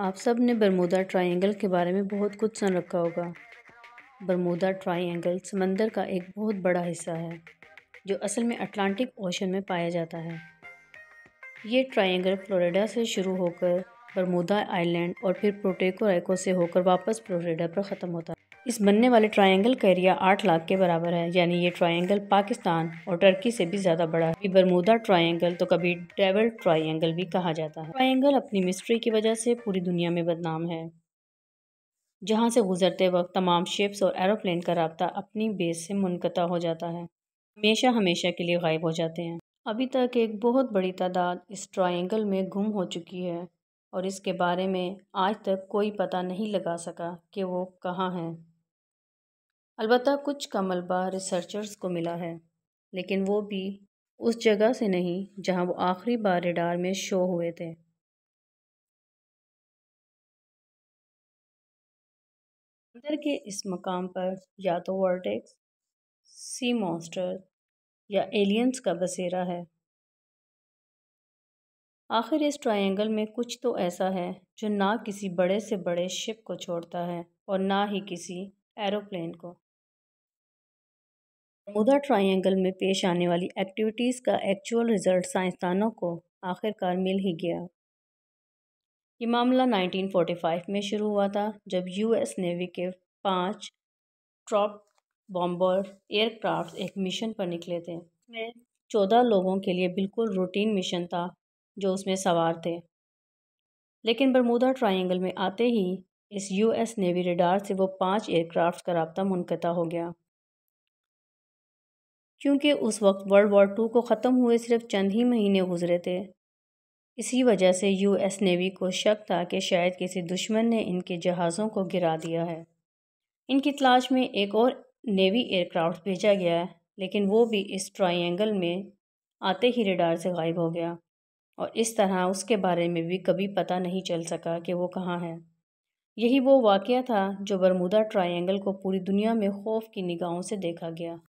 आप सब ने बरमूदा ट्रायंगल के बारे में बहुत कुछ सुन रखा होगा बरमूदा ट्रायंगल समंदर का एक बहुत बड़ा हिस्सा है जो असल में अटलांटिक ओशन में पाया जाता है ये ट्रायंगल फ्लोरिडा से शुरू होकर बरमूदा आइलैंड और फिर प्रोटेको राइको से होकर वापस फ्लोरिडा पर ख़त्म होता है इस बनने वाले ट्रायंगल का एरिया आठ लाख के बराबर है यानी ये ट्रायंगल पाकिस्तान और टर्की से भी ज़्यादा बड़ा है बरमूदा ट्रायंगल तो कभी डेवल ट्रायंगल भी कहा जाता है ट्रायंगल अपनी मिस्ट्री की वजह से पूरी दुनिया में बदनाम है जहाँ से गुजरते वक्त तमाम शिप्स और एरोप्लेन का रबता अपनी बेस से मुनकता हो जाता है हमेशा हमेशा के लिए गायब हो जाते हैं अभी तक एक बहुत बड़ी तादाद इस ट्राइंगल में गुम हो चुकी है और इसके बारे में आज तक कोई पता नहीं लगा सका कि वो कहाँ हैं अलबत् कुछ का मलबा रिसर्चर्स को मिला है लेकिन वो भी उस जगह से नहीं जहां वो आखिरी बार रेडार में शो हुए थे अंदर के इस मकाम पर या तो वर्टेक्स सी मॉन्स्टर या एलियंस का बसेरा है आखिर इस ट्रायंगल में कुछ तो ऐसा है जो ना किसी बड़े से बड़े शिप को छोड़ता है और ना ही किसी एरोप्लेन को बरमूदा ट्रायंगल में पेश आने वाली एक्टिविटीज़ का एक्चुअल रिज़ल्ट साइंसदानों को आखिरकार मिल ही गया ये मामला 1945 में शुरू हुआ था जब यूएस नेवी के पांच ट्रॉप बॉम्बर एयरक्राफ्ट एक मिशन पर निकले थे इसमें चौदह लोगों के लिए बिल्कुल रूटीन मिशन था जो उसमें सवार थे लेकिन बरमूदा ट्रायंगल में आते ही इस यूएस नेवी रेडार से वो पांच एयरक्राफ्ट का रबता मुनक़ता हो गया क्योंकि उस वक्त वर्ल्ड वॉर टू को ख़त्म हुए सिर्फ चंद ही महीने गुजरे थे इसी वजह से यूएस नेवी को शक था कि शायद किसी दुश्मन ने इनके जहाज़ों को गिरा दिया है इनकी तलाश में एक और नेवी एयरक्राफ्ट भेजा गया लेकिन वो भी इस ट्राइंगल में आते ही रेडार से गायब हो गया और इस तरह उसके बारे में भी कभी पता नहीं चल सका कि वो कहाँ है यही वो वाक़ था जो बरमुदा ट्राइंगल को पूरी दुनिया में खौफ की निगाहों से देखा गया